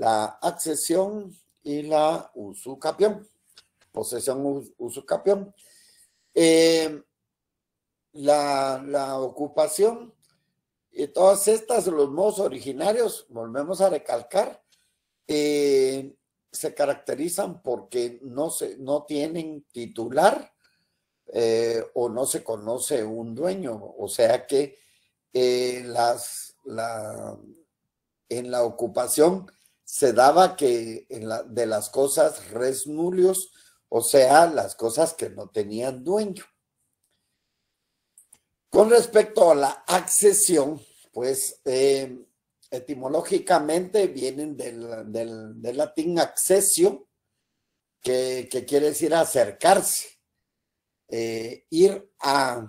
la accesión y la usucapión, posesión usucapión. Eh, la, ocupación y todas estas, los modos originarios, volvemos a recalcar, eh, se caracterizan porque no, se, no tienen titular eh, o no se conoce un dueño, o sea que las, en la ocupación se daba que de las cosas res o sea, las cosas que no tenían dueño. Con respecto a la accesión, pues eh, etimológicamente vienen del, latín accesio, que, quiere decir acercarse, eh, ir a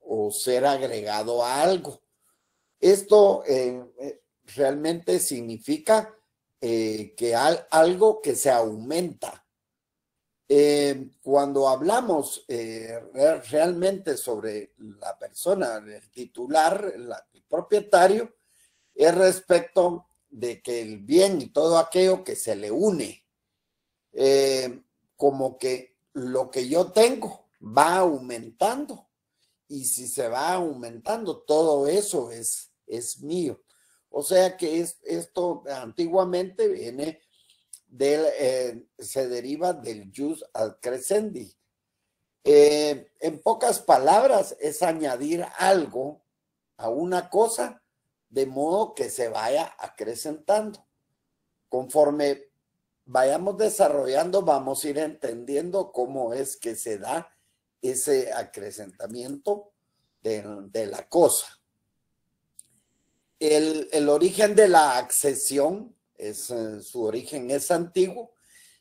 o ser agregado a algo. Esto eh, realmente significa eh, que hay algo que se aumenta. Eh, cuando hablamos eh, realmente sobre la persona, el titular, el propietario, es respecto de que el bien y todo aquello que se le une, como que lo que yo tengo va aumentando. Y si se va aumentando, todo eso es, es mío. O sea que esto antiguamente viene del, eh, se deriva del jus ad crescendi. Eh, en pocas palabras, es añadir algo a una cosa de modo que se vaya acrecentando. Conforme vayamos desarrollando, vamos a ir entendiendo cómo es que se da ese acrecentamiento de la cosa. El, origen de la accesión, es, eh, su origen es antiguo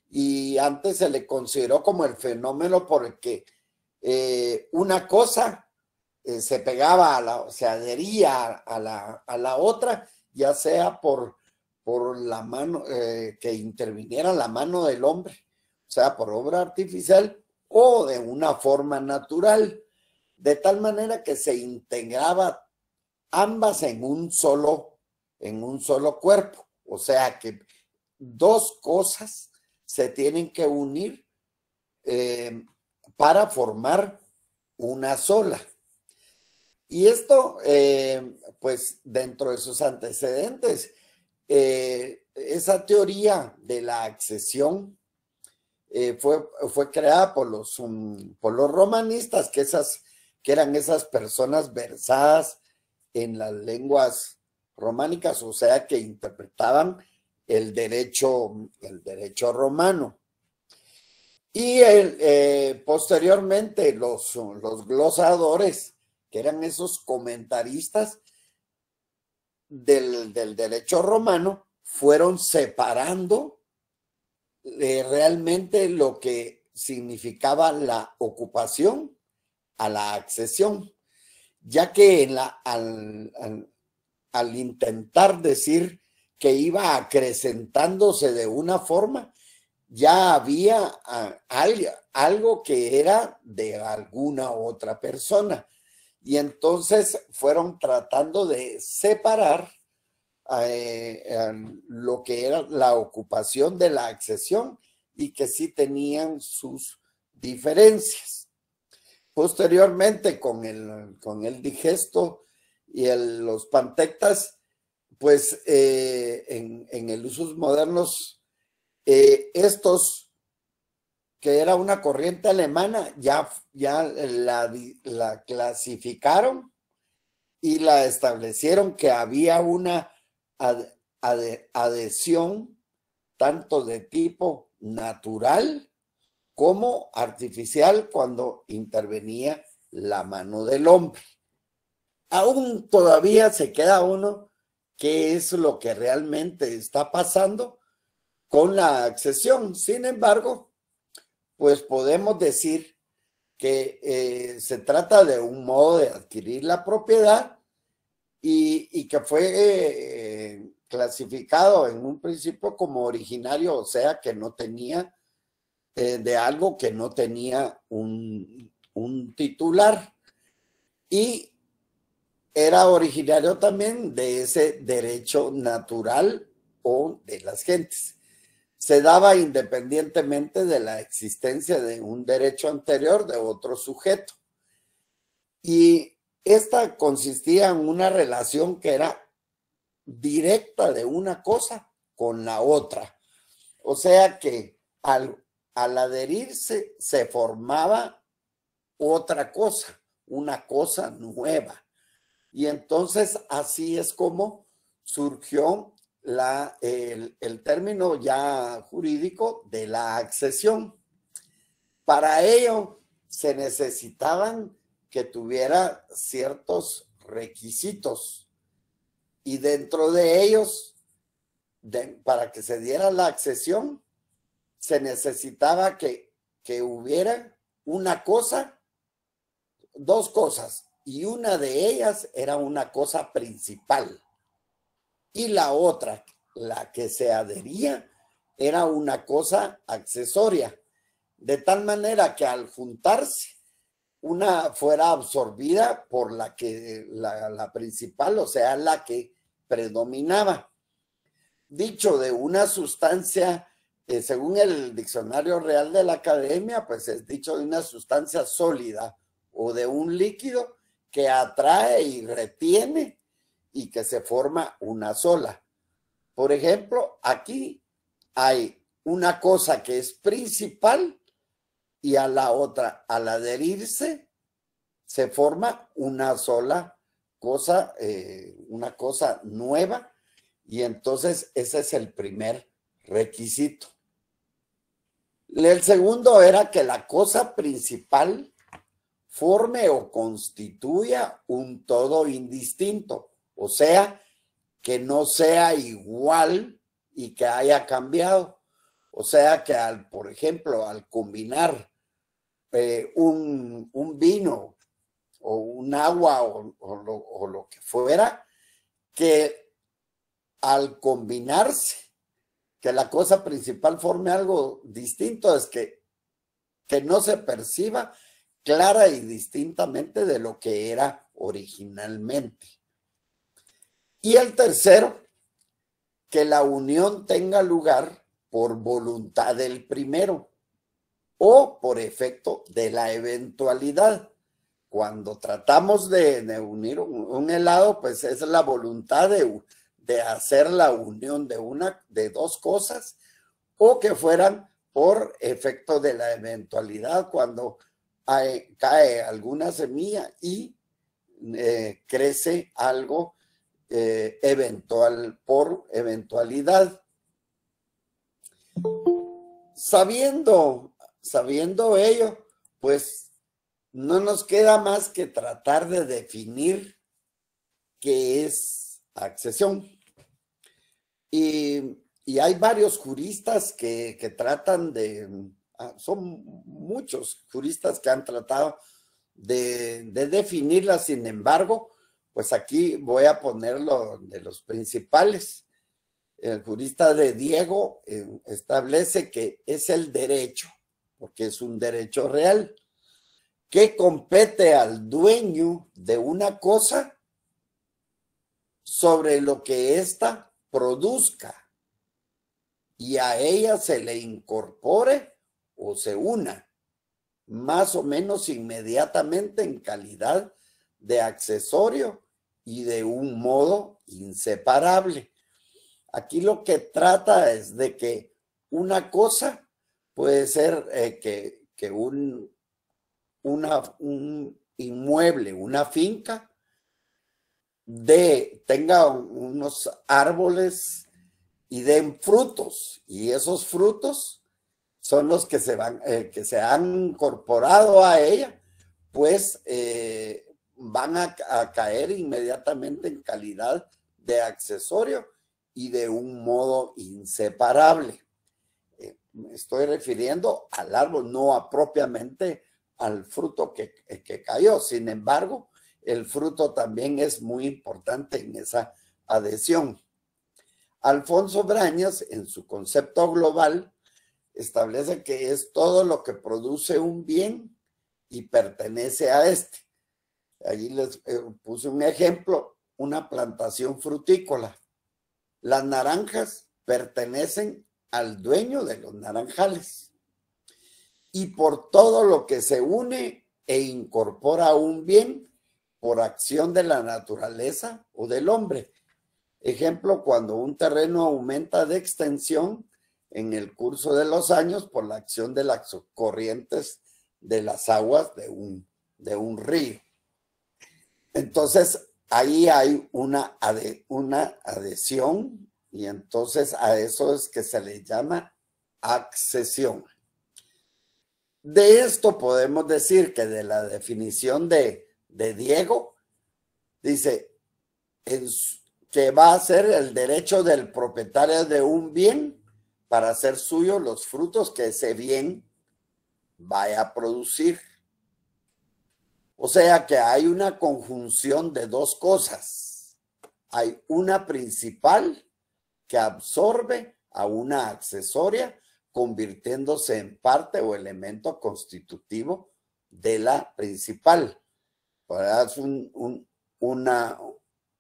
y antes se le consideró como el fenómeno porque eh, una cosa eh, se pegaba a la, se adhería a la, a la otra, ya sea por, por la mano, que interviniera la mano del hombre, o sea, por obra artificial o de una forma natural, de tal manera que se integraba ambas en un solo, en un solo cuerpo. O sea que dos cosas se tienen que unir eh, para formar una sola. Y esto, eh, pues dentro de sus antecedentes, eh, esa teoría de la accesión fue, creada por los, mm, por los romanistas, que, esas, que eran esas personas versadas en las lenguas románicas, o sea que interpretaban el derecho, el derecho romano. Y eh, posteriormente los, los glosadores, que eran esos comentaristas del, derecho romano, fueron separando eh, realmente lo que significaba la ocupación a la accesión ya que al, intentar decir que iba acrecentándose de una forma, ya había algo que era de alguna otra persona. Y entonces fueron tratando de separar eh, lo que era la ocupación de la accesión y que sí tenían sus diferencias. Posteriormente, con el, digesto y los pantectas, pues eh, en, el usos modernos, eh, estos, que era una corriente alemana, ya, ya la, clasificaron y la establecieron que había una adhesión tanto de tipo natural como artificial cuando intervenía la mano del hombre. Aún todavía se queda uno qué es lo que realmente está pasando con la accesión. Sin embargo, pues podemos decir que eh, se trata de un modo de adquirir la propiedad y, que fue eh, clasificado en un principio como originario, o sea, que no tenía eh, de algo que no tenía un, un titular y era originario también de ese derecho natural o de las gentes. Se daba independientemente de la existencia de un derecho anterior de otro sujeto. Y esta consistía en una relación que era directa de una cosa con la otra. O sea que al, al adherirse se formaba otra cosa, una cosa nueva. Y entonces así es como surgió la, el, término ya jurídico de la accesión. Para ello se necesitaban que tuviera ciertos requisitos y dentro de ellos, para que se diera la accesión, se necesitaba que, que hubiera una cosa, dos cosas, y una de ellas era una cosa principal. Y la otra, la que se adhería, era una cosa accesoria. De tal manera que al juntarse, una fuera absorbida por la que la, la principal, o sea, la que predominaba. Dicho de una sustancia eh, según el diccionario real de la academia, pues es dicho de una sustancia sólida o de un líquido que atrae y retiene y que se forma una sola. Por ejemplo, aquí hay una cosa que es principal y a la otra, al adherirse, se forma una sola cosa, eh, una cosa nueva, y entonces ese es el primer requisito. El segundo era que la cosa principal forme o constituya un todo indistinto, o sea, que no sea igual y que haya cambiado. O sea, que al, por ejemplo, al combinar eh, un, vino o un agua o lo que fuera, que al combinarse que la cosa principal forme algo distinto, es que, que no se perciba clara y distintamente de lo que era originalmente. Y el tercero, que la unión tenga lugar por voluntad del primero o por efecto de la eventualidad. Cuando tratamos de, unir un, un, helado, pues es la voluntad de, hacer la unión de una de dos cosas o que fueran por efecto de la eventualidad cuando cae alguna semilla y eh, crece algo eh, eventual por eventualidad. Sabiendo, sabiendo ello, pues no nos queda más que tratar de definir qué es accesión. Y, hay varios juristas que, tratan de, ah, son muchos juristas que han tratado de, definirla, sin embargo, pues aquí voy a ponerlo de los principales. El jurista de Diego eh, establece que es el derecho, porque es un derecho real, que compete al dueño de una cosa sobre lo que ésta produzca y a ella se le incorpore o se una más o menos inmediatamente en calidad de accesorio y de un modo inseparable. Aquí lo que trata es de que una cosa puede ser eh, que, un, un inmueble, una finca, de, tenga unos árboles y den frutos. Y esos frutos son los que se, van, eh, que se han incorporado a ella, pues eh, van a, caer inmediatamente en calidad de accesorio y de un modo inseparable. Eh, estoy refiriendo al árbol, no a propiamente al fruto que cayó. Sin embargo, el fruto también es muy importante en esa adhesión. Alfonso Brañas, en su concepto global, establece que es todo lo que produce un bien y pertenece a este. Allí les eh, puse un ejemplo, una plantación frutícola. Las naranjas pertenecen al dueño de los naranjales. Y por todo lo que se une e incorpora a un bien, por acción de la naturaleza o del hombre. Ejemplo, cuando un terreno aumenta de extensión en el curso de los años por la acción de las corrientes de las aguas de un, de un río. Entonces, ahí hay una, una adhesión y entonces a eso es que se le llama accesión. De esto podemos decir que de la definición de de Diego, dice que va a ser el derecho del propietario de un bien para hacer suyo los frutos que ese bien vaya a producir. O sea que hay una conjunción de dos cosas. Hay una principal que absorbe a una accesoria convirtiéndose en parte o elemento constitutivo de la principal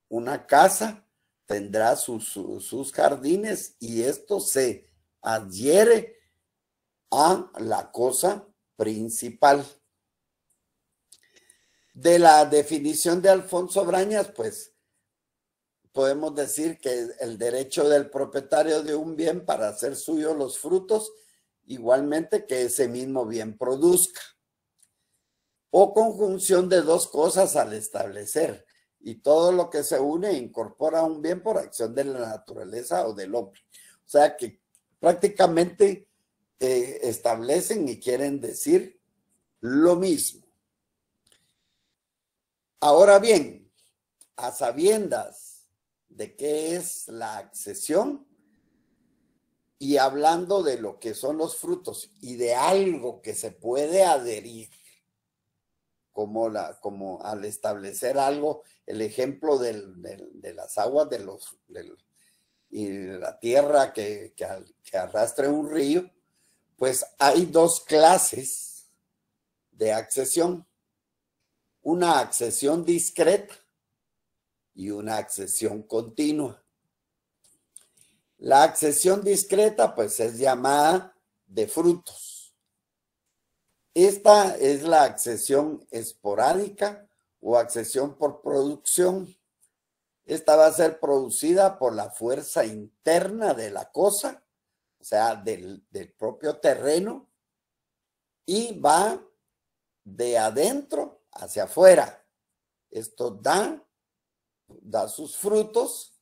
una, casa, tendrá sus, sus jardines y esto se adhiere a la cosa principal. De la definición de Alfonso Brañas, pues podemos decir que el derecho del propietario de un bien para hacer suyo los frutos, igualmente que ese mismo bien produzca o conjunción de dos cosas al establecer, y todo lo que se une incorpora un bien por acción de la naturaleza o del hombre. O sea que prácticamente eh, establecen y quieren decir lo mismo. Ahora bien, a sabiendas de qué es la accesión y hablando de lo que son los frutos y de algo que se puede adherir como, la, como al establecer algo, el ejemplo de las aguas de los, y la tierra que, que arrastre un río, pues hay dos clases de accesión. Una accesión discreta y una accesión continua. La accesión discreta pues es llamada de frutos esta es la accesión esporádica o accesión por producción. Esta va a ser producida por la fuerza interna de la cosa, o sea, del, propio terreno, y va de adentro hacia afuera. Esto da, da sus frutos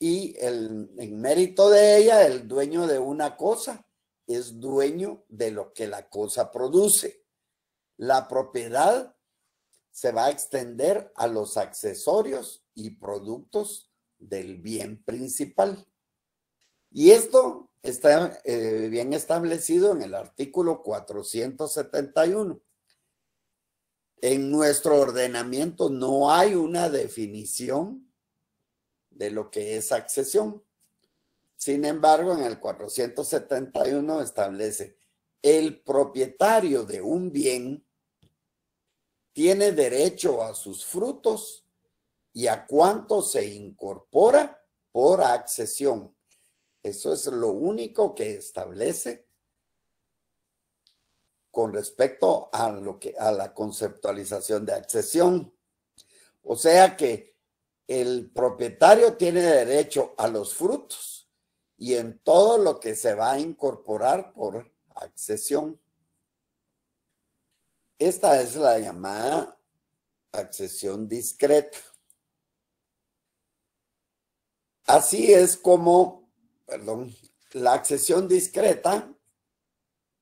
y el, en mérito de ella, el dueño de una cosa es dueño de lo que la cosa produce. La propiedad se va a extender a los accesorios y productos del bien principal. Y esto está eh, bien establecido en el artículo 471. En nuestro ordenamiento no hay una definición de lo que es accesión. Sin embargo, en el 471 establece, el propietario de un bien tiene derecho a sus frutos y a cuánto se incorpora por accesión. Eso es lo único que establece con respecto a lo que a la conceptualización de accesión. O sea que el propietario tiene derecho a los frutos y en todo lo que se va a incorporar por accesión. Esta es la llamada accesión discreta. Así es como, perdón, la accesión discreta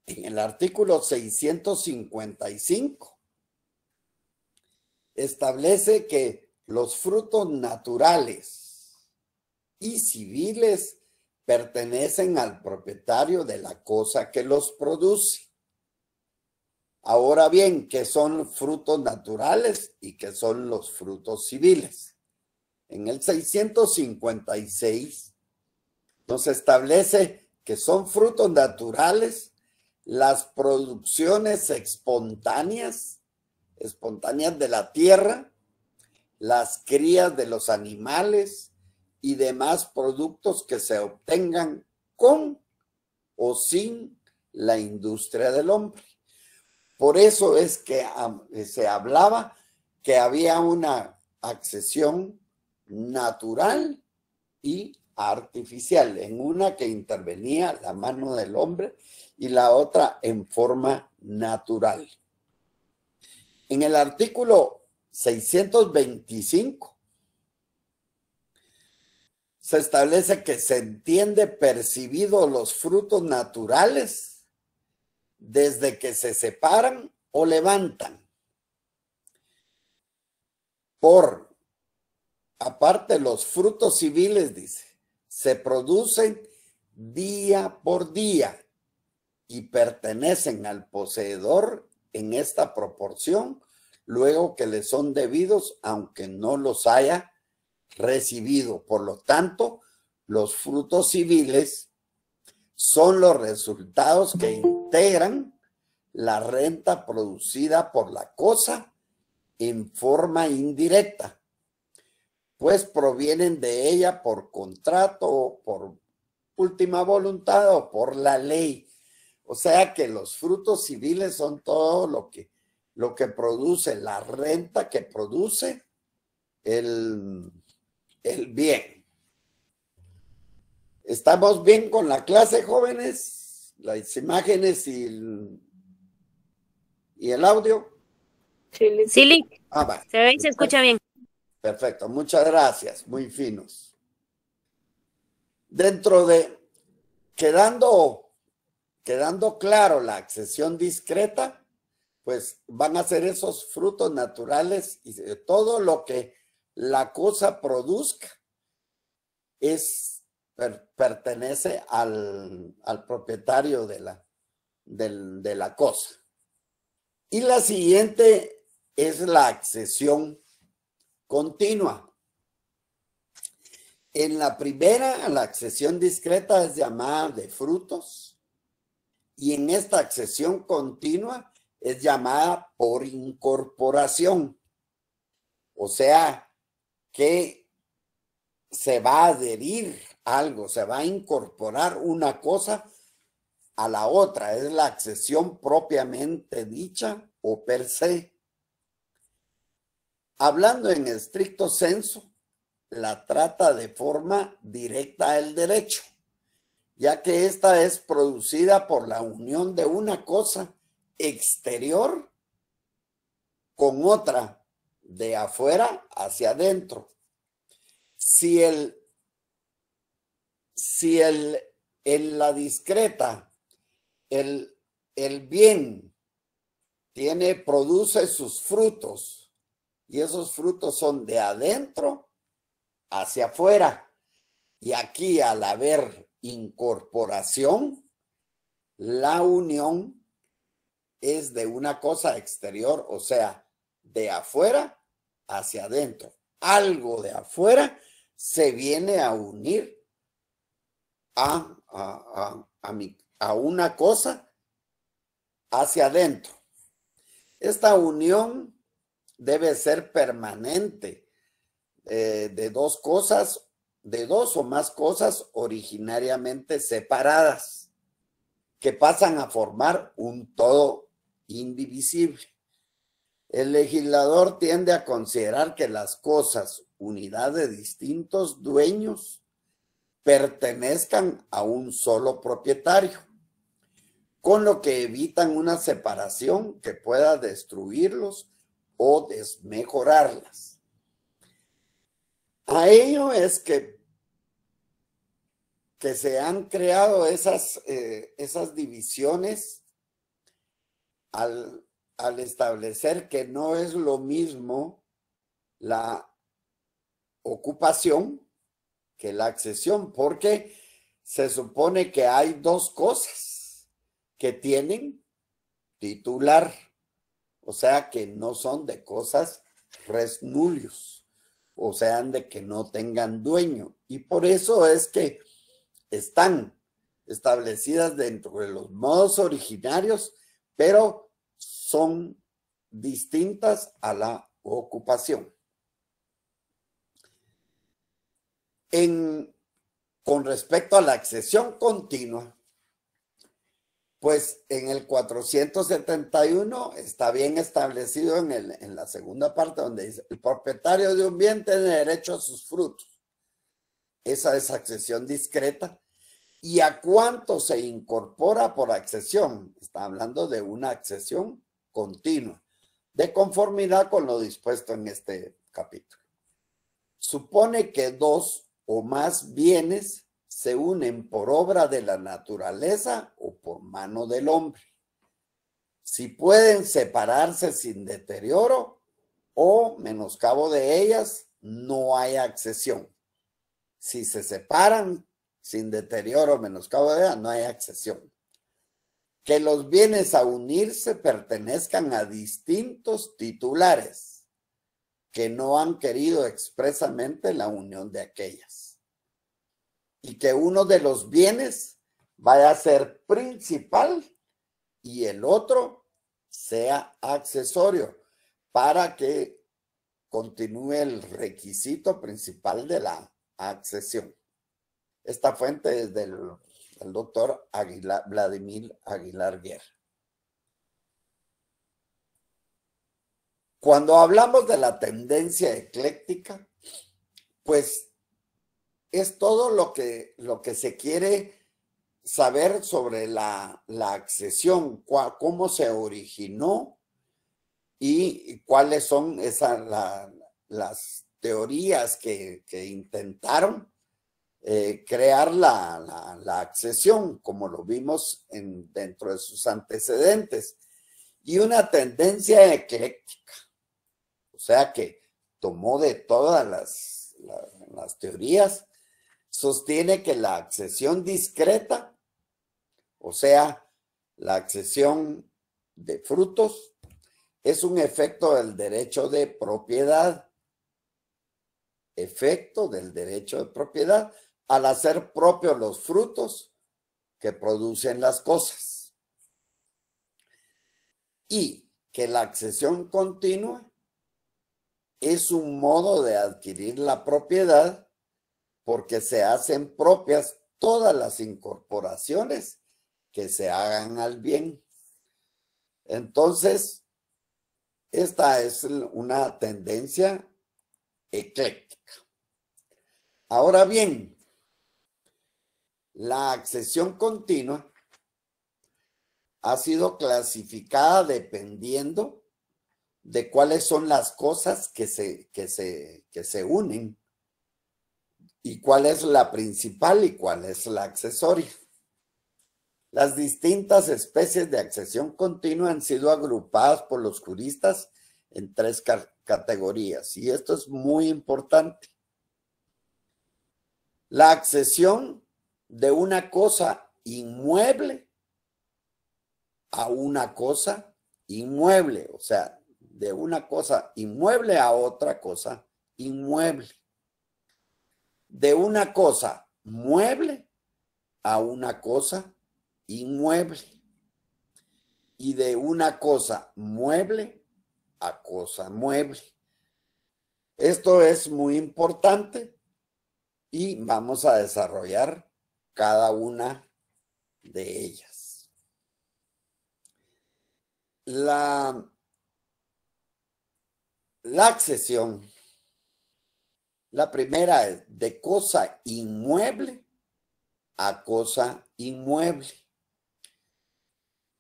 en el artículo 655 establece que los frutos naturales y civiles pertenecen al propietario de la cosa que los produce. Ahora bien, que son frutos naturales y que son los frutos civiles. En el 656 nos establece que son frutos naturales las producciones espontáneas, espontáneas de la tierra, las crías de los animales, y demás productos que se obtengan con o sin la industria del hombre. Por eso es que se hablaba que había una accesión natural y artificial, en una que intervenía la mano del hombre y la otra en forma natural. En el artículo 625 se establece que se entiende percibido los frutos naturales desde que se separan o levantan. Por, aparte, los frutos civiles, dice, se producen día por día y pertenecen al poseedor en esta proporción luego que le son debidos, aunque no los haya recibido. Por lo tanto, los frutos civiles son los resultados que integran la renta producida por la cosa en forma indirecta, pues provienen de ella por contrato o por última voluntad o por la ley. O sea que los frutos civiles son todo lo que, lo que produce, la renta que produce el, el bien. ¿Estamos bien con la clase, jóvenes? Las imágenes y el, y el audio. Sí, sí. Ah, Se ve y se escucha bien. Perfecto, muchas gracias, muy finos. Dentro de, quedando, quedando claro la accesión discreta, pues van a ser esos frutos naturales y eh, todo lo que la cosa produzca es pertenece al, propietario de la, de la cosa. Y la siguiente es la accesión continua. En la primera, la accesión discreta es llamada de frutos y en esta accesión continua es llamada por incorporación. O sea, que se va a adherir algo, se va a incorporar una cosa a la otra, es la accesión propiamente dicha o per se. Hablando en estricto senso, la trata de forma directa el derecho, ya que esta es producida por la unión de una cosa exterior con otra de afuera hacia adentro. Si el, si el, en la discreta, el, el bien tiene, produce sus frutos y esos frutos son de adentro hacia afuera. Y aquí al haber incorporación, la unión es de una cosa exterior, o sea, de afuera hacia adentro. Algo de afuera se viene a unir a, a, mi, a una cosa hacia adentro. Esta unión debe ser permanente eh, de dos cosas, de dos o más cosas originariamente separadas, que pasan a formar un todo indivisible. El legislador tiende a considerar que las cosas, unidad de distintos dueños, pertenezcan a un solo propietario, con lo que evitan una separación que pueda destruirlos o desmejorarlas. A ello es que, que se han creado esas, eh, esas divisiones al, al establecer que no es lo mismo la ocupación que la accesión, porque se supone que hay dos cosas que tienen titular, o sea que no son de cosas res nullius, o sea de que no tengan dueño. Y por eso es que están establecidas dentro de los modos originarios, pero son distintas a la ocupación. En, con respecto a la accesión continua, pues en el 471 está bien establecido en, el, en la segunda parte donde dice, el propietario de un bien tiene derecho a sus frutos. Esa es accesión discreta. ¿Y a cuánto se incorpora por accesión? Está hablando de una accesión continua, de conformidad con lo dispuesto en este capítulo. Supone que dos o más bienes se unen por obra de la naturaleza o por mano del hombre. Si pueden separarse sin deterioro o menoscabo de ellas, no hay accesión. Si se separan sin deterioro o menoscabo de ellas, no hay accesión que los bienes a unirse pertenezcan a distintos titulares que no han querido expresamente la unión de aquellas. Y que uno de los bienes vaya a ser principal y el otro sea accesorio para que continúe el requisito principal de la accesión. Esta fuente es del el doctor Aguilar, Vladimir Aguilar Guerra. Cuando hablamos de la tendencia ecléctica, pues es todo lo que, lo que se quiere saber sobre la, accesión, cómo se originó y cuáles son las teorías que, que intentaron eh, crear la, la, accesión, como lo vimos en, dentro de sus antecedentes, y una tendencia ecléctica. O sea que tomó de todas las teorías, sostiene que la accesión discreta, o sea, la accesión de frutos, es un efecto del derecho de propiedad. Efecto del derecho de propiedad al hacer propios los frutos que producen las cosas. Y que la accesión continua es un modo de adquirir la propiedad porque se hacen propias todas las incorporaciones que se hagan al bien. Entonces, esta es una tendencia ecléctica. Ahora bien, la accesión continua ha sido clasificada dependiendo de cuáles son las cosas que se, se, se unen y cuál es la principal y cuál es la accesoria. Las distintas especies de accesión continua han sido agrupadas por los juristas en tres categorías y esto es muy importante. La accesión de una cosa inmueble a una cosa inmueble, o sea, de una cosa inmueble a otra cosa inmueble. De una cosa mueble a una cosa inmueble. Y de una cosa mueble a cosa mueble. Esto es muy importante y vamos a desarrollar cada una de ellas. La, la accesión, la primera es de cosa inmueble a cosa inmueble.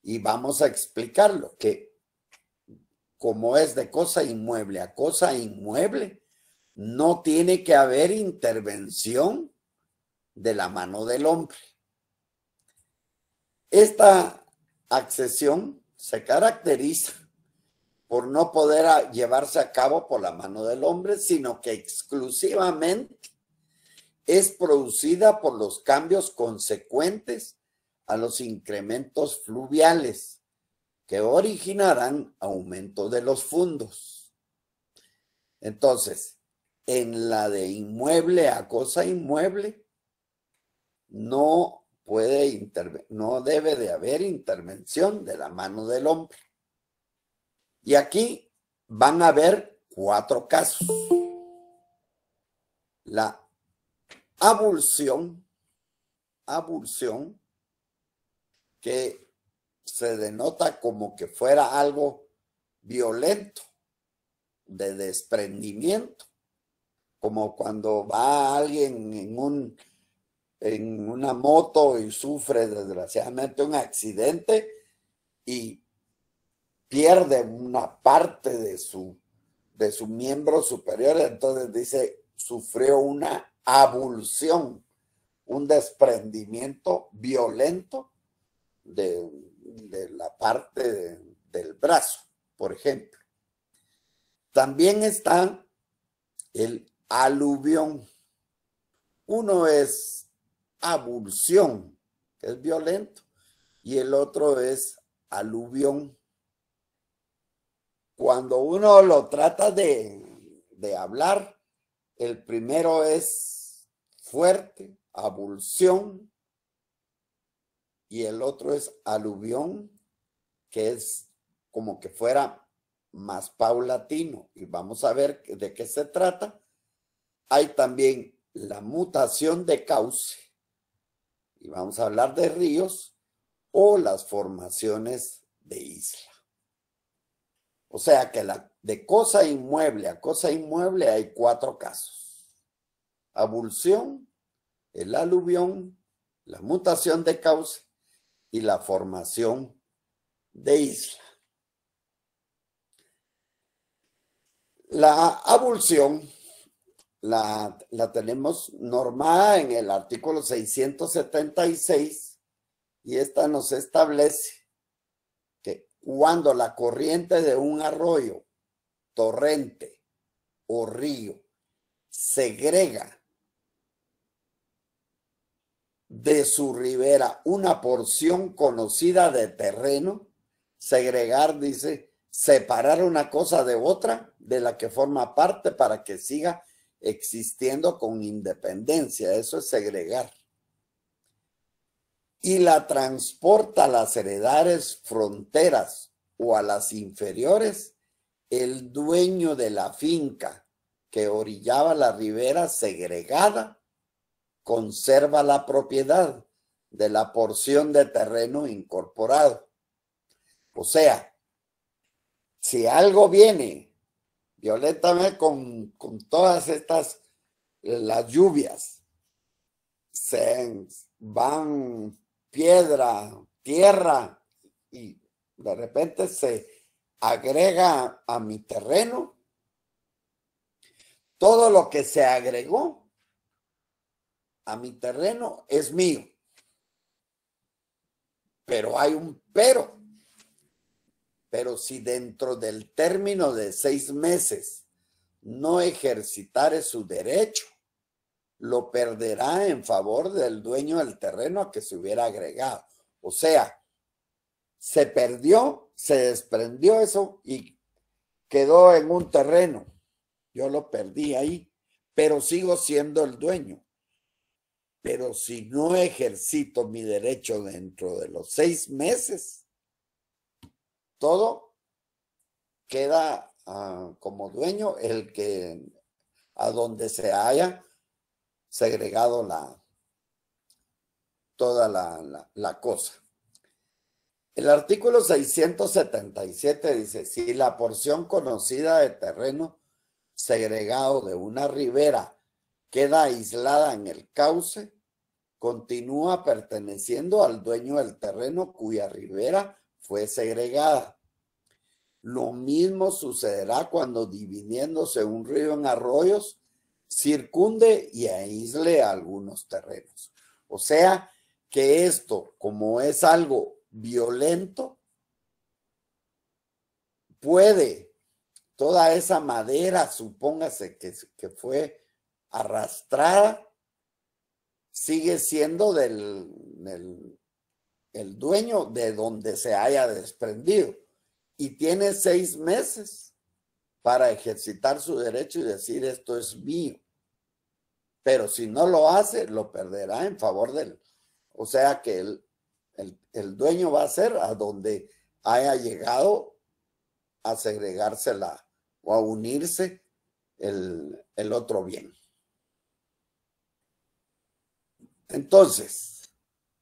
Y vamos a explicarlo, que como es de cosa inmueble a cosa inmueble, no tiene que haber intervención de la mano del hombre. Esta accesión se caracteriza por no poder llevarse a cabo por la mano del hombre, sino que exclusivamente es producida por los cambios consecuentes a los incrementos fluviales que originarán aumento de los fondos. Entonces, en la de inmueble a cosa inmueble, no puede intervenir, no debe de haber intervención de la mano del hombre. Y aquí van a haber cuatro casos. La abulsión, abulsión, que se denota como que fuera algo violento, de desprendimiento, como cuando va alguien en un en una moto y sufre desgraciadamente un accidente y pierde una parte de su, de su miembro superior, entonces dice, sufrió una abulsión, un desprendimiento violento de, la parte del brazo, por ejemplo. También está el aluvión. Uno es abulsión, que es violento, y el otro es aluvión. Cuando uno lo trata de, de hablar, el primero es fuerte, abulsión, y el otro es aluvión, que es como que fuera más paulatino. Y vamos a ver de qué se trata. Hay también la mutación de cauce, y vamos a hablar de ríos o las formaciones de isla. O sea que la, de cosa inmueble a cosa inmueble hay cuatro casos. Abulsión, el aluvión, la mutación de cauce y la formación de isla. La abulsión la, la tenemos normada en el artículo 676 y esta nos establece que cuando la corriente de un arroyo, torrente o río segrega de su ribera una porción conocida de terreno, segregar dice separar una cosa de otra de la que forma parte para que siga existiendo con independencia. Eso es segregar. Y la transporta a las heredares fronteras o a las inferiores el dueño de la finca que orillaba la ribera segregada conserva la propiedad de la porción de terreno incorporado. O sea, si algo viene Violeta me con, con todas estas, eh, las lluvias, se van piedra, tierra, y de repente se agrega a mi terreno todo lo que se agregó a mi terreno es mío. Pero hay un pero. Pero si dentro del término de seis meses no ejercitare su derecho, lo perderá en favor del dueño del terreno a que se hubiera agregado. O sea, se perdió, se desprendió eso y quedó en un terreno. Yo lo perdí ahí, pero sigo siendo el dueño. Pero si no ejercito mi derecho dentro de los seis meses, todo queda ah, como dueño el que a donde se haya segregado la toda la, la cosa. El artículo 677 dice, si la porción conocida de terreno segregado de una ribera queda aislada en el cauce, continúa perteneciendo al dueño del terreno cuya ribera fue segregada lo mismo sucederá cuando dividiéndose un río en arroyos, circunde y aísle algunos terrenos. O sea que esto, como es algo violento, puede toda esa madera, supóngase que, fue arrastrada, sigue siendo del, del el dueño de donde se haya desprendido y tiene seis meses para ejercitar su derecho y decir esto es mío. Pero si no lo hace, lo perderá en favor del... O sea que el, dueño va a ser a donde haya llegado a segregársela o a unirse el, el otro bien. Entonces,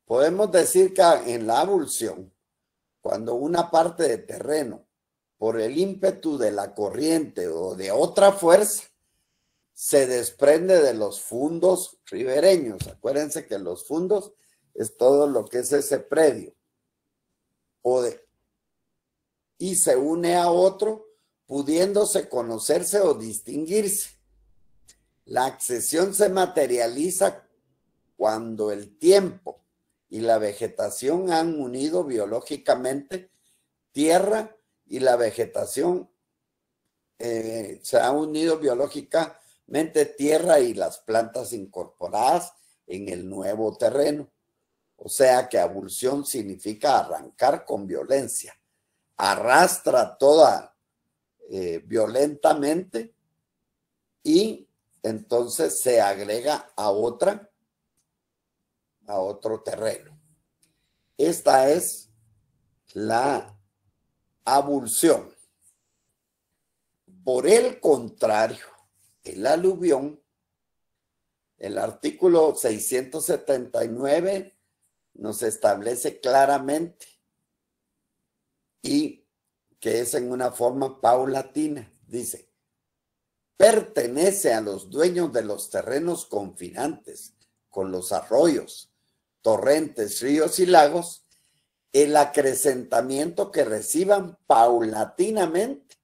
podemos decir que en la abulsión cuando una parte de terreno, por el ímpetu de la corriente o de otra fuerza, se desprende de los fundos ribereños. Acuérdense que los fundos es todo lo que es ese predio. y se une a otro, pudiéndose conocerse o distinguirse. La accesión se materializa cuando el tiempo y la vegetación han unido biológicamente tierra y la vegetación eh, se ha unido biológicamente tierra y las plantas incorporadas en el nuevo terreno. O sea que abulsión significa arrancar con violencia. Arrastra toda eh, violentamente y entonces se agrega a otra a otro terreno. Esta es la abulsión. Por el contrario, el aluvión, el artículo 679 nos establece claramente y que es en una forma paulatina. Dice, pertenece a los dueños de los terrenos confinantes con los arroyos torrentes, ríos y lagos, el acrecentamiento que reciban paulatinamente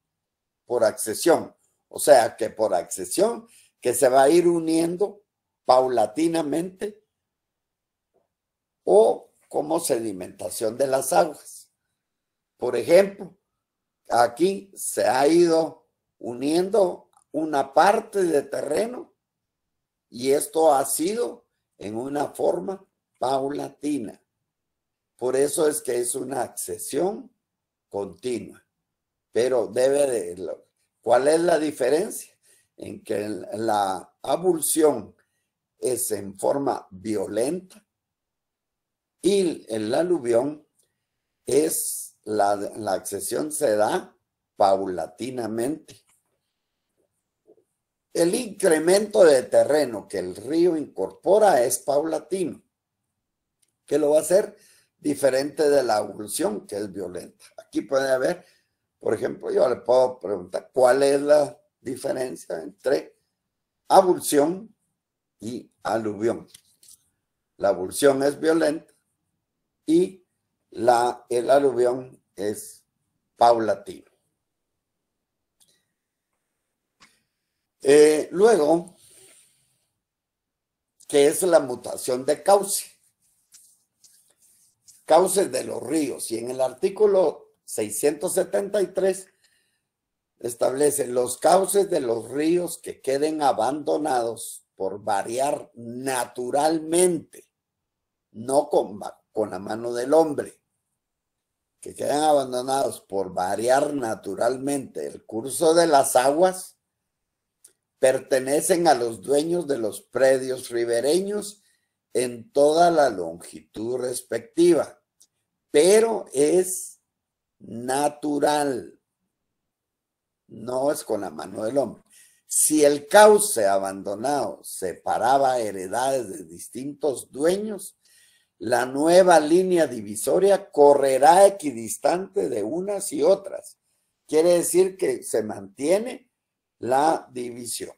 por accesión. O sea, que por accesión, que se va a ir uniendo paulatinamente o como sedimentación de las aguas. Por ejemplo, aquí se ha ido uniendo una parte de terreno y esto ha sido en una forma paulatina. Por eso es que es una accesión continua. Pero debe de... ¿Cuál es la diferencia? En que la abulsión es en forma violenta y el aluvión es la, la accesión se da paulatinamente. El incremento de terreno que el río incorpora es paulatino que lo va a hacer diferente de la abulsión, que es violenta. Aquí puede haber, por ejemplo, yo le puedo preguntar cuál es la diferencia entre abulsión y aluvión. La abulsión es violenta y la, el aluvión es paulatino. Eh, luego, ¿qué es la mutación de cauce? cauces de los ríos. Y en el artículo 673 establece los cauces de los ríos que queden abandonados por variar naturalmente, no con, con la mano del hombre, que queden abandonados por variar naturalmente el curso de las aguas, pertenecen a los dueños de los predios ribereños en toda la longitud respectiva pero es natural, no es con la mano del hombre. Si el cauce abandonado separaba heredades de distintos dueños, la nueva línea divisoria correrá equidistante de unas y otras. Quiere decir que se mantiene la división.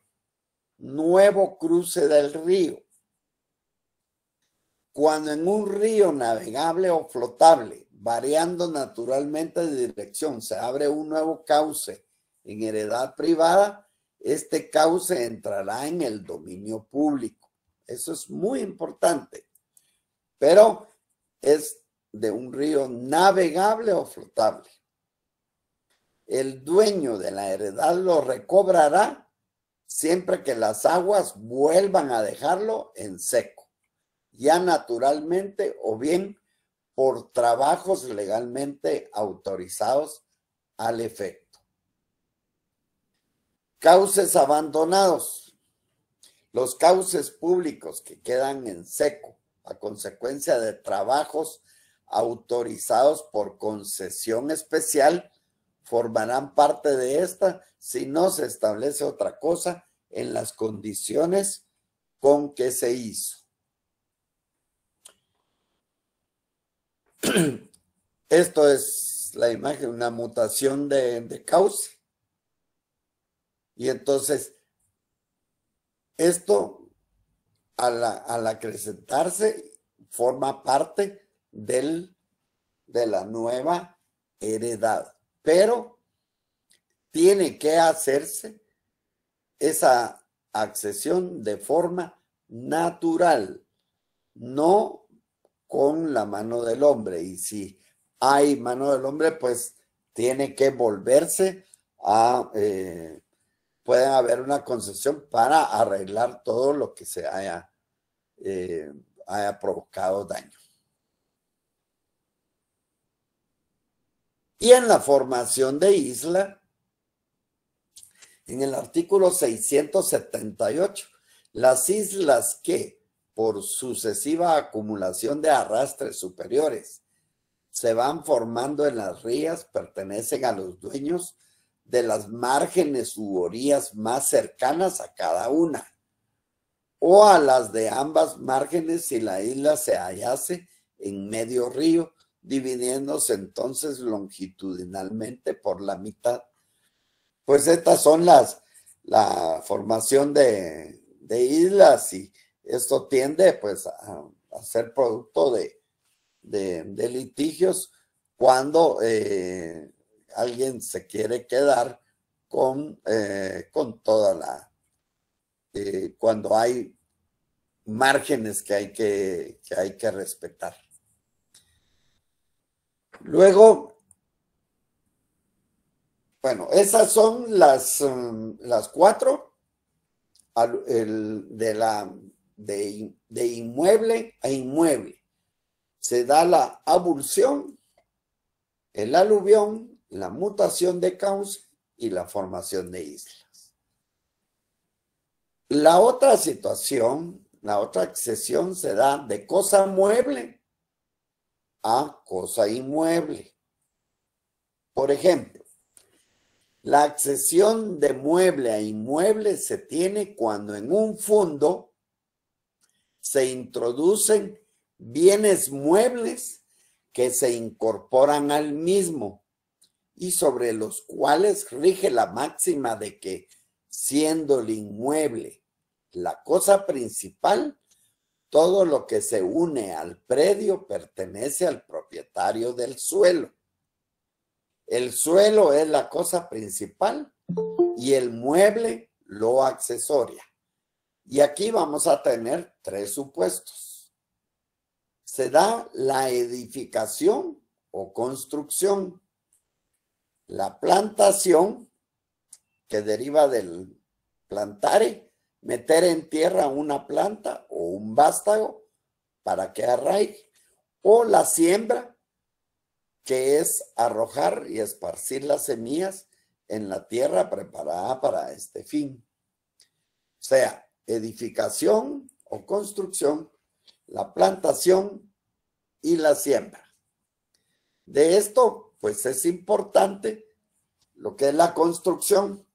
Nuevo cruce del río. Cuando en un río navegable o flotable, variando naturalmente de dirección, se abre un nuevo cauce en heredad privada, este cauce entrará en el dominio público. Eso es muy importante, pero es de un río navegable o flotable. El dueño de la heredad lo recobrará siempre que las aguas vuelvan a dejarlo en seco ya naturalmente o bien por trabajos legalmente autorizados al efecto. Cauces abandonados. Los cauces públicos que quedan en seco a consecuencia de trabajos autorizados por concesión especial formarán parte de esta si no se establece otra cosa en las condiciones con que se hizo. Esto es la imagen, una mutación de, de cauce. Y entonces, esto al, acrecentarse forma parte del, de la nueva heredad. Pero tiene que hacerse esa accesión de forma natural, no con la mano del hombre. Y si hay mano del hombre, pues tiene que volverse a... Eh, puede haber una concesión para arreglar todo lo que se haya, eh, haya provocado daño. Y en la formación de isla, en el artículo 678, las islas que por sucesiva acumulación de arrastres superiores, se van formando en las rías, pertenecen a los dueños de las márgenes u orillas más cercanas a cada una, o a las de ambas márgenes si la isla se hallase en medio río, dividiéndose entonces longitudinalmente por la mitad. Pues estas son las, la formación de, de islas y esto tiende pues a, ser producto de, litigios cuando eh, alguien se quiere quedar con, eh, con toda la, eh, cuando hay márgenes que hay que, hay que respetar. Luego, bueno, esas son las, um, las cuatro de la de, inmueble a inmueble. Se da la abulsión, el aluvión, la mutación de caos y la formación de islas. La otra situación, la otra accesión se da de cosa mueble a cosa inmueble. Por ejemplo, la accesión de mueble a inmueble se tiene cuando en un fondo se introducen bienes muebles que se incorporan al mismo y sobre los cuales rige la máxima de que siendo el inmueble la cosa principal, todo lo que se une al predio pertenece al propietario del suelo. El suelo es la cosa principal y el mueble lo accesoria. Y aquí vamos a tener tres supuestos. Se da la edificación o construcción, la plantación, que deriva del plantare, meter en tierra una planta o un vástago para que arraigue, o la siembra, que es arrojar y esparcir las semillas en la tierra preparada para este fin. O sea, edificación o construcción, la plantación y la siembra. De esto, pues es importante lo que es la construcción.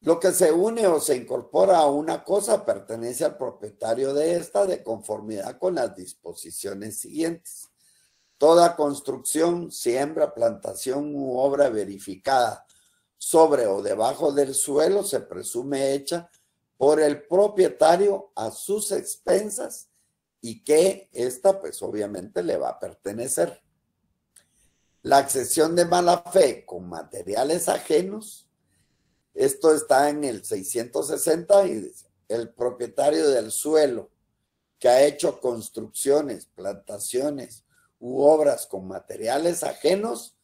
Lo que se une o se incorpora a una cosa pertenece al propietario de esta de conformidad con las disposiciones siguientes. Toda construcción, siembra, plantación u obra verificada sobre o debajo del suelo se presume hecha por el propietario a sus expensas y que esta pues obviamente le va a pertenecer. La accesión de mala fe con materiales ajenos, esto está en el 660 y dice, el propietario del suelo que ha hecho construcciones, plantaciones u obras con materiales ajenos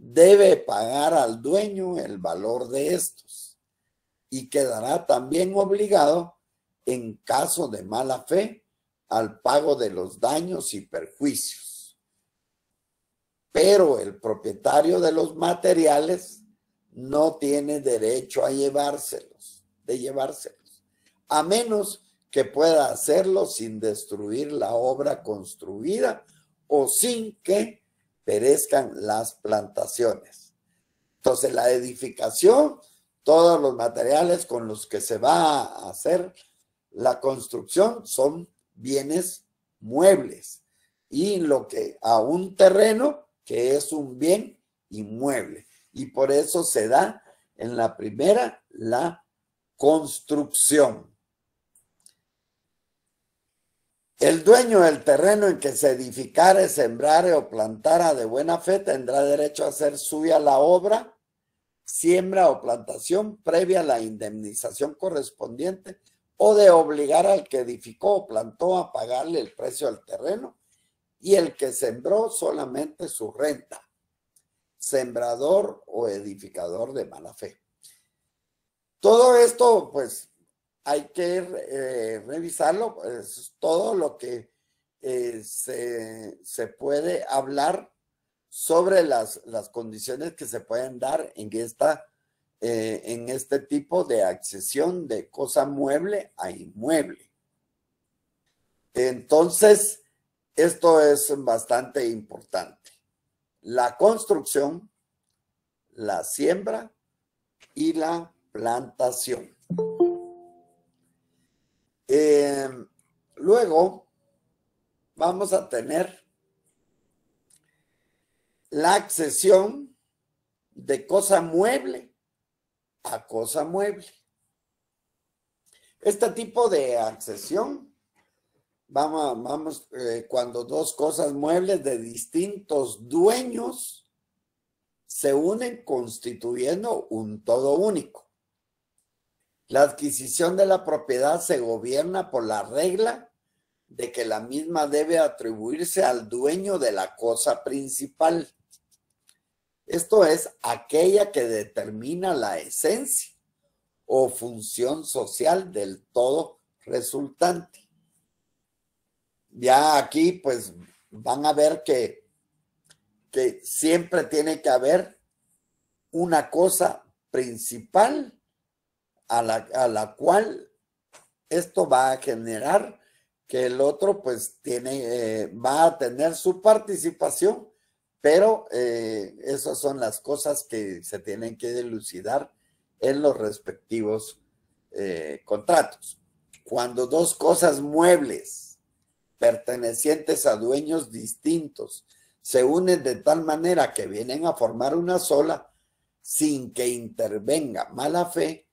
debe pagar al dueño el valor de estos y quedará también obligado en caso de mala fe al pago de los daños y perjuicios. Pero el propietario de los materiales no tiene derecho a llevárselos, de llevárselos, a menos que pueda hacerlo sin destruir la obra construida o sin que perezcan las plantaciones. Entonces, la edificación, todos los materiales con los que se va a hacer la construcción son bienes muebles y lo que a un terreno que es un bien inmueble. Y por eso se da en la primera la construcción. El dueño del terreno en que se edificare, sembrare o plantara de buena fe tendrá derecho a hacer suya la obra, siembra o plantación previa a la indemnización correspondiente o de obligar al que edificó o plantó a pagarle el precio del terreno y el que sembró solamente su renta, sembrador o edificador de mala fe. Todo esto, pues, hay que eh, revisarlo, Es todo lo que eh, se, puede hablar sobre las, condiciones que se pueden dar en, esta, eh, en este tipo de accesión de cosa mueble a inmueble. Entonces, esto es bastante importante. La construcción, la siembra y la plantación. Em, luego vamos a tener la accesión de cosa mueble a cosa mueble. Este tipo de accesión, vamos, eh, cuando dos cosas muebles de distintos dueños se unen constituyendo un todo único. La adquisición de la propiedad se gobierna por la regla de que la misma debe atribuirse al dueño de la cosa principal. Esto es aquella que determina la esencia o función social del todo resultante. Ya aquí pues van a ver que, siempre tiene que haber una cosa principal a la, cual esto va a generar que el otro pues tiene, eh, va a tener su participación, pero eh, esas son las cosas que se tienen que dilucidar en los respectivos eh, contratos. Cuando dos cosas muebles pertenecientes a dueños distintos se unen de tal manera que vienen a formar una sola sin que intervenga mala fe,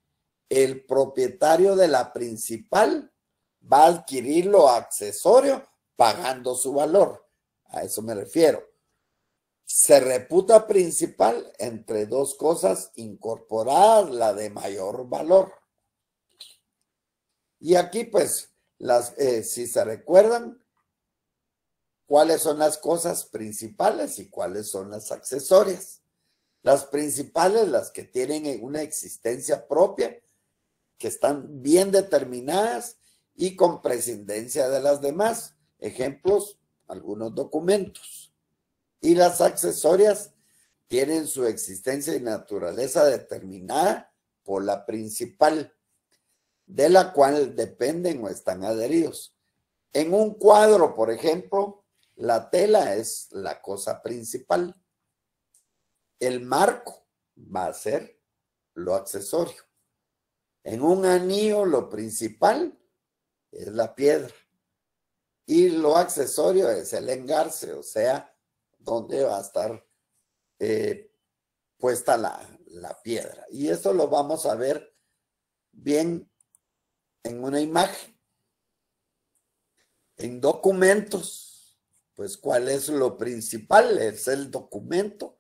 el propietario de la principal va a adquirir lo accesorio pagando su valor. A eso me refiero. Se reputa principal entre dos cosas incorporadas, la de mayor valor. Y aquí, pues, las, eh, si se recuerdan, cuáles son las cosas principales y cuáles son las accesorias. Las principales, las que tienen una existencia propia que están bien determinadas y con prescindencia de las demás. Ejemplos, algunos documentos. Y las accesorias tienen su existencia y naturaleza determinada por la principal, de la cual dependen o están adheridos. En un cuadro, por ejemplo, la tela es la cosa principal. El marco va a ser lo accesorio. En un anillo lo principal es la piedra y lo accesorio es el engarce, o sea, dónde va a estar eh, puesta la, piedra. Y eso lo vamos a ver bien en una imagen. En documentos, pues cuál es lo principal, es el documento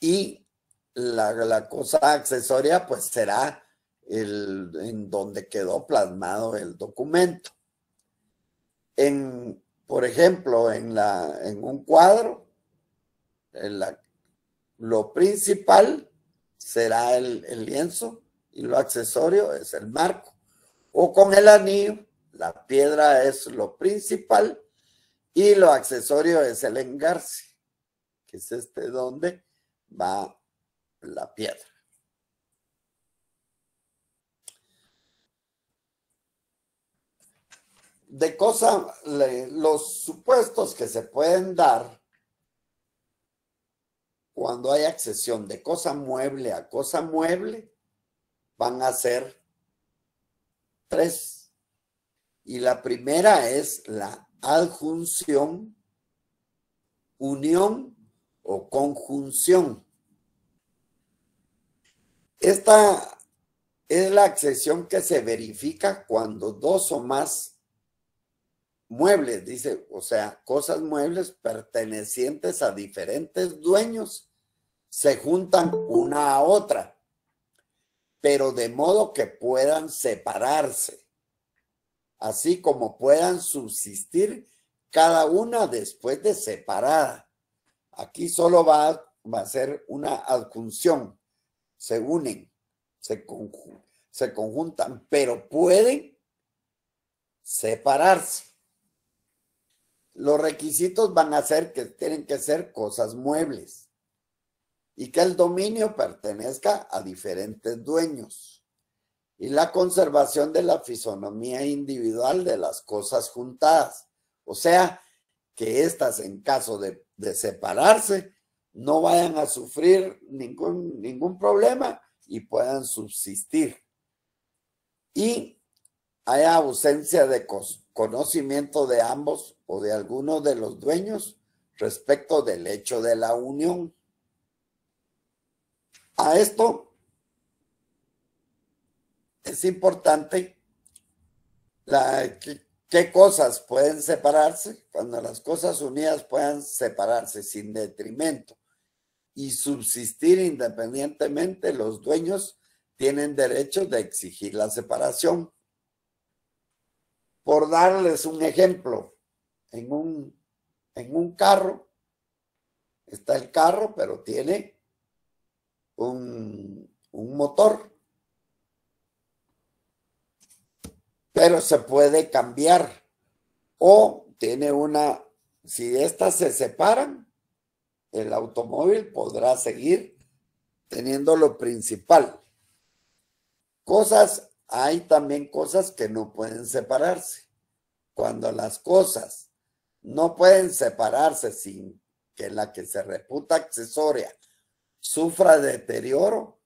y la, la cosa accesoria pues será en donde quedó plasmado el documento. En, por ejemplo, en, la, en un cuadro, la, lo principal será el lienzo y lo accesorio es el marco. O con el anillo, la piedra es lo principal y lo accesorio es el engarce, que es este donde va la piedra. de cosa, los supuestos que se pueden dar cuando hay accesión de cosa mueble a cosa mueble van a ser tres. Y la primera es la adjunción, unión o conjunción. Esta es la accesión que se verifica cuando dos o más muebles, dice, o sea, cosas muebles pertenecientes a diferentes dueños se juntan una a otra, pero de modo que puedan separarse, así como puedan subsistir cada una después de separada. Aquí solo va, a ser una adjunción, se unen, se, se conjuntan, pero pueden separarse los requisitos van a ser que tienen que ser cosas muebles y que el dominio pertenezca a diferentes dueños y la conservación de la fisonomía individual de las cosas juntadas. O sea, que éstas en caso de, de, separarse no vayan a sufrir ningún, ningún problema y puedan subsistir. Y hay ausencia de conocimiento de ambos o de alguno de los dueños respecto del hecho de la unión. A esto es importante qué cosas pueden separarse cuando las cosas unidas puedan separarse sin detrimento y subsistir independientemente, los dueños tienen derecho de exigir la separación. Por darles un ejemplo, en un, en un carro, está el carro, pero tiene un, un motor. Pero se puede cambiar. O tiene una, si estas se separan, el automóvil podrá seguir teniendo lo principal. Cosas hay también cosas que no pueden separarse. Cuando las cosas no pueden separarse sin que la que se reputa accesoria sufra deterioro,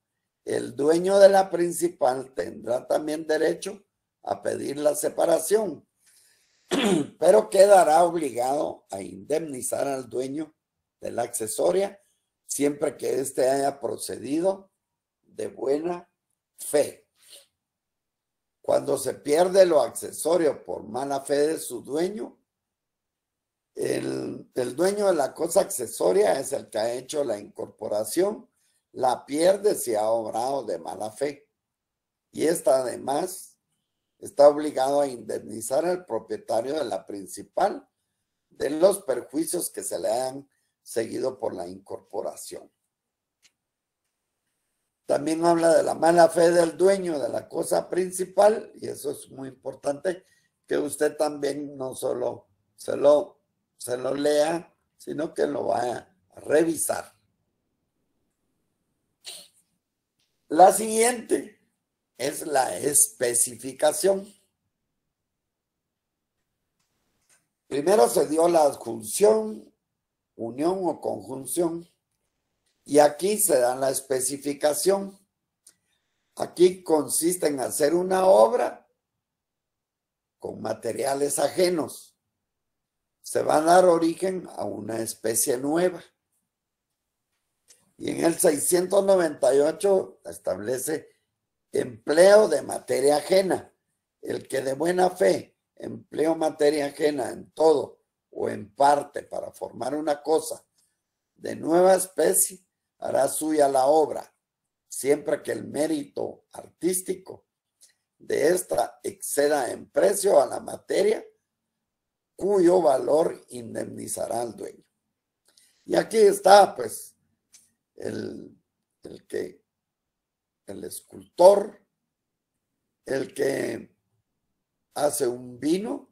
el dueño de la principal tendrá también derecho a pedir la separación, pero quedará obligado a indemnizar al dueño de la accesoria siempre que éste haya procedido de buena fe. Cuando se pierde lo accesorio por mala fe de su dueño, el, el, dueño de la cosa accesoria es el que ha hecho la incorporación, la pierde si ha obrado de mala fe. Y esta además está obligado a indemnizar al propietario de la principal de los perjuicios que se le han seguido por la incorporación. También habla de la mala fe del dueño de la cosa principal y eso es muy importante que usted también no solo se lo, lea, sino que lo vaya a revisar. La siguiente es la especificación. Primero se dio la adjunción, unión o conjunción. Y aquí se da la especificación. Aquí consiste en hacer una obra con materiales ajenos. Se va a dar origen a una especie nueva. Y en el 698 establece empleo de materia ajena. El que de buena fe empleo materia ajena en todo o en parte para formar una cosa de nueva especie, hará suya la obra, siempre que el mérito artístico de esta exceda en precio a la materia cuyo valor indemnizará al dueño. Y aquí está, pues, el, el que, el escultor, el que hace un vino,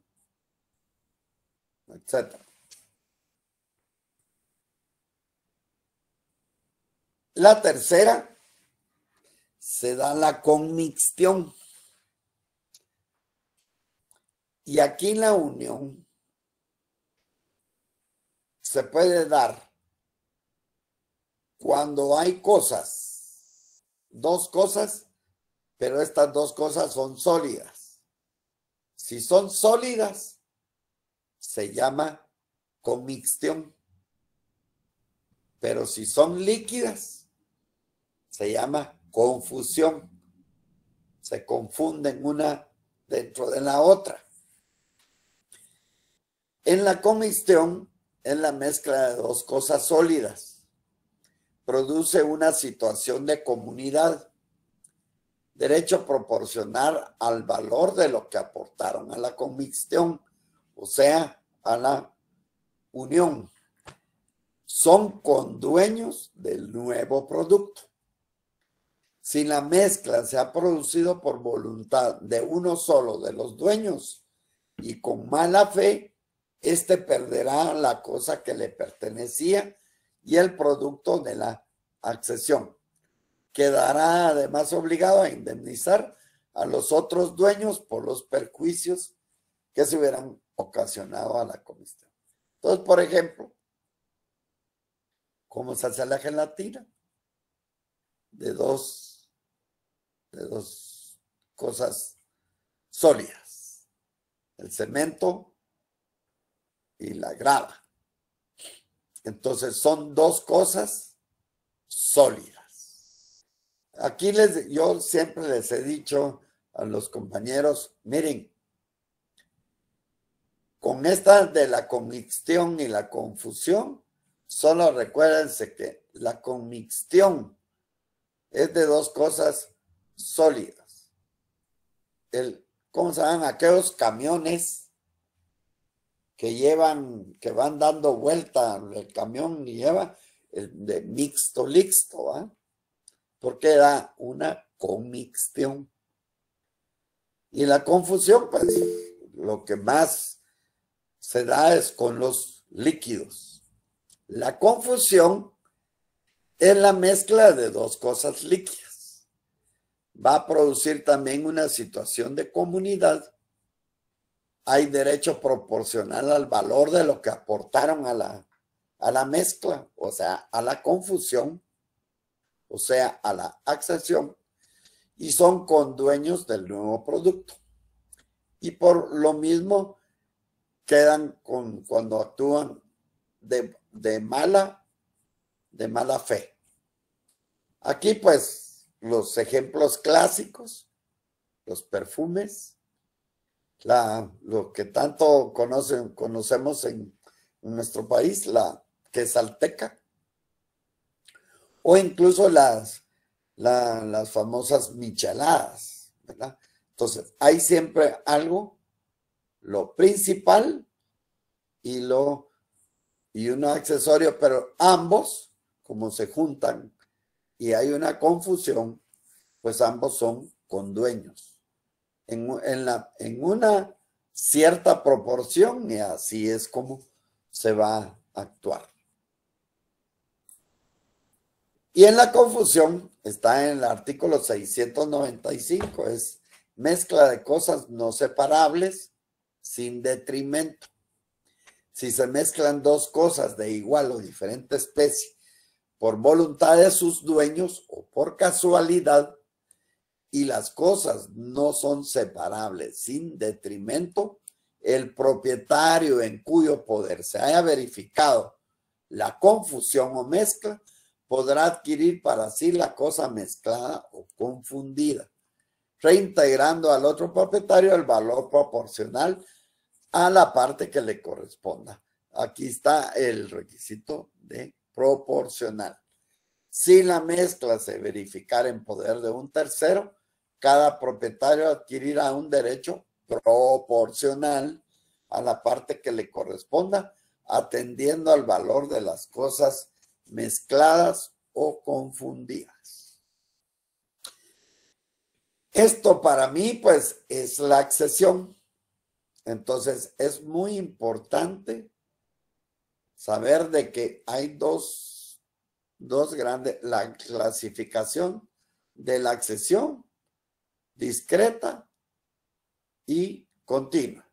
etcétera. La tercera se da la conmixtión. Y aquí la unión se puede dar cuando hay cosas, dos cosas, pero estas dos cosas son sólidas. Si son sólidas, se llama conmixtión. Pero si son líquidas, se llama confusión. Se confunden una dentro de la otra. En la comisión en la mezcla de dos cosas sólidas. Produce una situación de comunidad. Derecho proporcional al valor de lo que aportaron a la convicción, o sea, a la unión. Son condueños del nuevo producto. Si la mezcla se ha producido por voluntad de uno solo de los dueños y con mala fe, éste perderá la cosa que le pertenecía y el producto de la accesión. Quedará además obligado a indemnizar a los otros dueños por los perjuicios que se hubieran ocasionado a la comisión. Entonces, por ejemplo, ¿cómo se hace la gelatina? De dos de dos cosas sólidas, el cemento y la grava. Entonces son dos cosas sólidas. Aquí les, yo siempre les he dicho a los compañeros, miren, con esta de la convicción y la confusión, solo recuérdense que la convicción es de dos cosas sólidas. El, ¿Cómo se llaman? Aquellos camiones que llevan, que van dando vuelta el camión lleva el eh, de mixto lixto, ah? Porque da una conmixtión. Y la confusión, pues, lo que más se da es con los líquidos. La confusión es la mezcla de dos cosas líquidas va a producir también una situación de comunidad. Hay derecho proporcional al valor de lo que aportaron a la, a la mezcla, o sea, a la confusión, o sea, a la accesión, y son condueños del nuevo producto. Y por lo mismo quedan con, cuando actúan de mala, de mala fe. Aquí pues los ejemplos clásicos, los perfumes, lo que tanto conocemos en, nuestro país, la quesalteca, o incluso las, las famosas micheladas, Entonces, hay siempre algo, lo principal y lo y un accesorio, pero ambos, como se juntan, y hay una confusión, pues ambos son condueños. En, en, la, en una cierta proporción y así es como se va a actuar. Y en la confusión está en el artículo 695, es mezcla de cosas no separables sin detrimento. Si se mezclan dos cosas de igual o diferente especie por voluntad de sus dueños o por casualidad, y las cosas no son separables sin detrimento, el propietario en cuyo poder se haya verificado la confusión o mezcla podrá adquirir para sí la cosa mezclada o confundida, reintegrando al otro propietario el valor proporcional a la parte que le corresponda. Aquí está el requisito de proporcional. Si la mezcla se verificara en poder de un tercero, cada propietario adquirirá un derecho proporcional a la parte que le corresponda, atendiendo al valor de las cosas mezcladas o confundidas. Esto para mí, pues, es la accesión. Entonces, es muy importante saber de que hay dos, grandes, la clasificación de la accesión discreta y continua.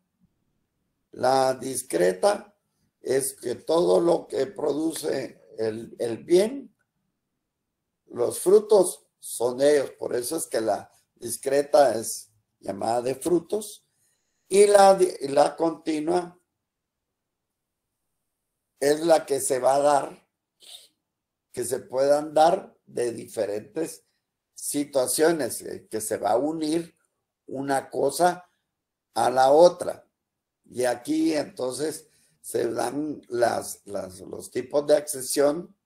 La discreta es que todo lo que produce el, bien, los frutos son ellos, por eso es que la discreta es llamada de frutos y la, la continua es la que se va a dar, que se puedan dar de diferentes situaciones, eh, que se va a unir una cosa a la otra. Y aquí entonces se dan las, los tipos de accesión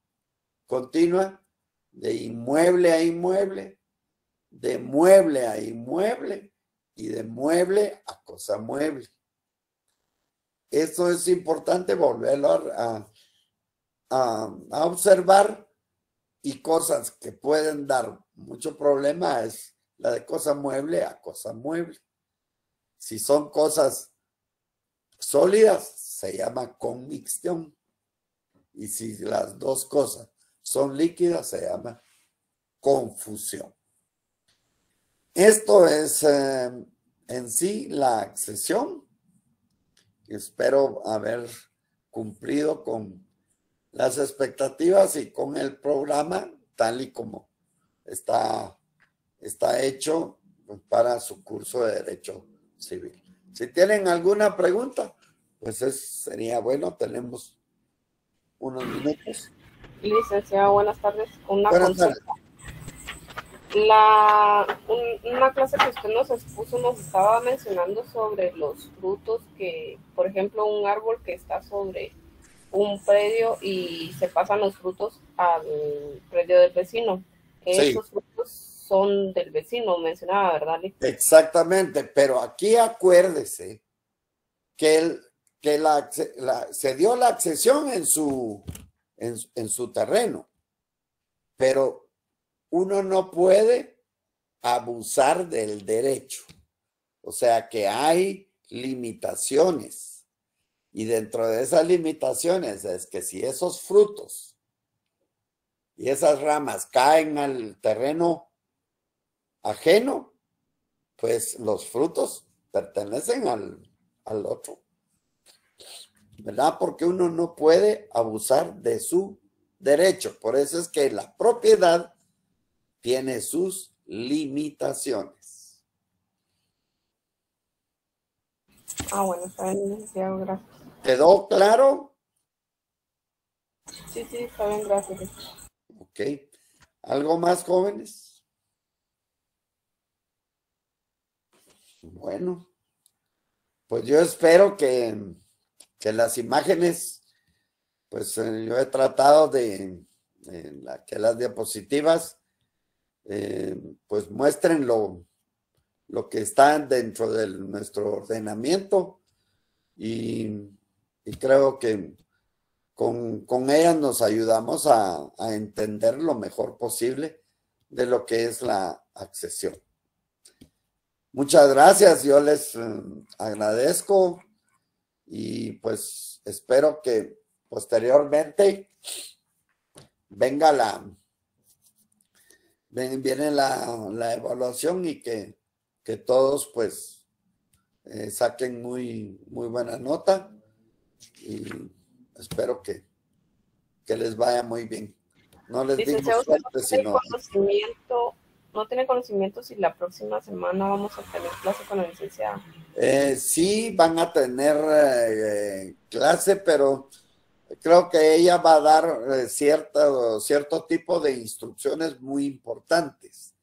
continua de inmueble a inmueble, de mueble a inmueble y de mueble a cosa mueble. Esto es importante volverlo a, observar y cosas que pueden dar mucho problema es la de cosa mueble a cosa mueble. Si son cosas sólidas, se llama convicción. Y si las dos cosas son líquidas, se llama confusión. Esto es eh, en sí la accesión Espero haber cumplido con las expectativas y con el programa tal y como está, está hecho para su curso de Derecho Civil. Si tienen alguna pregunta, pues es, sería bueno, tenemos unos minutos. Licenciado, buenas tardes. Una la, una clase que usted nos expuso nos estaba mencionando sobre los frutos que, por ejemplo, un árbol que está sobre un predio y se pasan los frutos al predio del vecino. Esos frutos son del vecino, mencionaba, ¿verdad? Exactamente, pero aquí acuérdese que, el, que la, se dio la accesión en su, en, en su terreno, pero uno no puede abusar del derecho. O sea que hay limitaciones. Y dentro de esas limitaciones es que si esos frutos y esas ramas caen al terreno ajeno, pues los frutos pertenecen al, otro. ¿Verdad? Porque uno no puede abusar de su derecho. Por eso es que la propiedad tiene sus limitaciones. Ah, bueno, está bien, gracias. ¿Quedó claro? Sí, sí, está bien, gracias. Ok. ¿Algo más, jóvenes? Bueno, pues yo espero que, las imágenes, pues eh, yo he tratado de, que las diapositivas eh, pues muestren lo, que está dentro de nuestro ordenamiento y, creo que con, con, ellas nos ayudamos a, a entender lo mejor posible de lo que es la accesión. Muchas gracias, yo les eh, agradezco y pues espero que posteriormente venga la, viene la, la evaluación y que, todos pues eh, saquen muy, muy buena nota y espero que, que les vaya muy bien. No les digo no Conocimiento, no tiene conocimiento si la próxima semana vamos a tener clase con la licenciada. Eh, sí, van a tener eh, clase, pero creo que ella va a dar eh, cierto, cierto tipo de instrucciones muy importantes,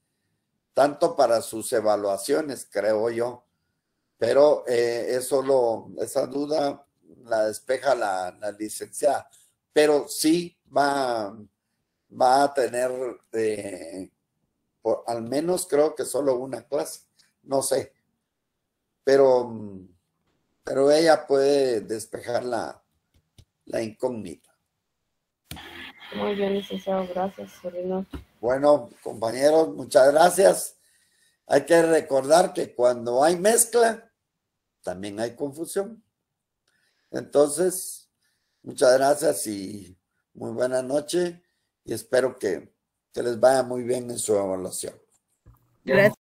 tanto para sus evaluaciones, creo yo. Pero eh, eso esa duda la despeja la, licenciada. Pero sí va, va a tener, eh, por, al menos creo que solo una clase, no sé. Pero, mm, pero ella puede despejarla la incógnita. Muy bien, licenciado, gracias, Bueno, compañeros, muchas gracias. Hay que recordar que cuando hay mezcla, también hay confusión. Entonces, muchas gracias y muy buena noche y espero que, que les vaya muy bien en su evaluación. Gracias.